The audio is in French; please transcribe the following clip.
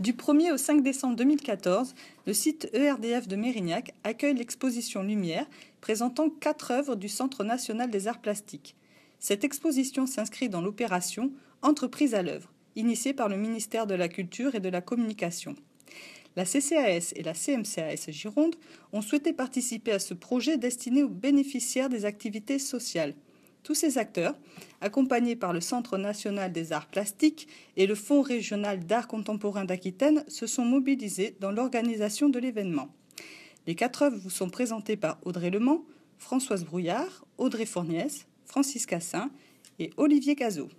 Du 1er au 5 décembre 2014, le site ERDF de Mérignac accueille l'exposition Lumière, présentant quatre œuvres du Centre national des arts plastiques. Cette exposition s'inscrit dans l'opération Entreprise à l'œuvre, initiée par le ministère de la Culture et de la Communication. La CCAS et la CMCAS Gironde ont souhaité participer à ce projet destiné aux bénéficiaires des activités sociales. Tous ces acteurs, accompagnés par le Centre national des arts plastiques et le Fonds régional d'art contemporain d'Aquitaine, se sont mobilisés dans l'organisation de l'événement. Les quatre œuvres vous sont présentées par Audrey Mans, Françoise Brouillard, Audrey Fourniès, Francis Cassin et Olivier Cazot.